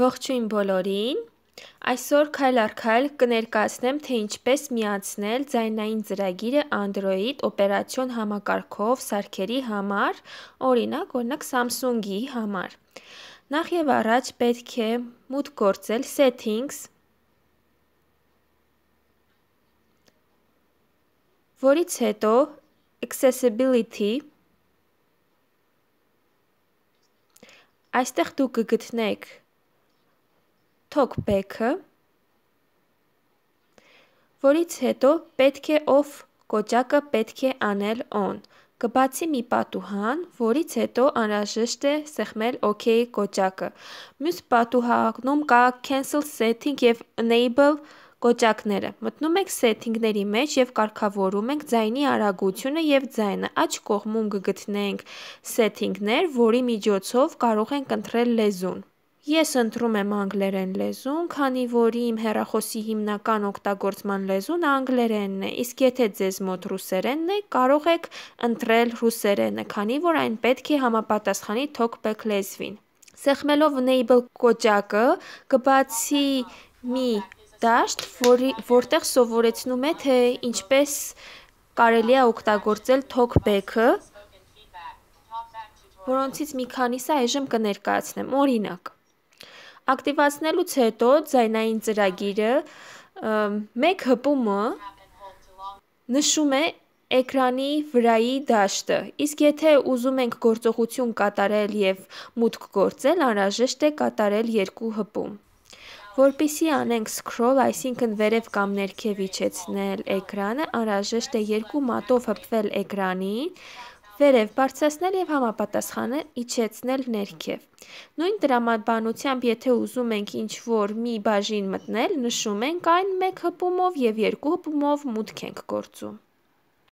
Ողջույն բոլորին։ Այսօր քայլ առ քայլ կներկայացնեմ, թե ինչպես միացնել ձայնային ծրագիրը Android օպերացիոն համակարգով սարքերի համար, օրինակ, օրինակ Samsung-ի համար։ Նախ եւ առաջ պետք է մուտք գործել Settings, որից հետո Accessibility Այստեղ դուք կգտնեք talkback-ը, որից հետո պետք է off կոճակը պետք է անել on։ Կբացի մի պատուհան, որից հետո անհրաժեշտ է սեղմել OK կոճակը։ Մյուս պատուհանում կա cancel setting եւ enable կոճակները։ Մտնում եք setting-ների մեջ եւ կարգավորում ենք ձայնի արագությունը եւ ձայնը։ Աջ կողմում կգտնենք setting-ներ, որի միջոցով կարող ենք ընտրել լեզուն։ Ես ընտրում եմ անգլերեն լեզուն, քանի որ իմ հեռախոսի հիմնական օգտագործման լեզուն անգլերենն է, իսկ եթե ձեզ մոտ ռուսերենն է, կարող եք ընտրել ռուսերենը, քանի որ այն պետք է համապատասխանի talkback լեզվին։ Սեղմելով enable կոճակը, կբացի մի դաշտ, որի, որտեղ սովորեցնում է, թե ինչպես կարելի է օգտագործել talkback-ը, որոնցից մի քանիսը այժմ կներկայացնեմ։ Օրինակ, ակտիվացնելուց հետո ձայնային ծրագիրը մեկ հպումը նշում է էկրանի վրայի դաշտը։ Իսկ եթե ուզում ենք գործողություն կատարել եւ մուտք գործել, անհրաժեշտ է կատարել երկու հպում։ Որպիսի անենք scroll, այսինքն վերև կամ ներքև իջեցնել էկրանը, անհրաժեշտ է երկու մատով հպվել էկրանին, վերև բարձրացնել եւ համապատասխանել իջեցնել ներքև։ Նույն դրամաբանությամբ, եթե ուզում ենք ինչ-որ մի բաժին մտնել, նշում ենք այն մեկ հպումով եւ երկու հպումով մուտք ենք գործում։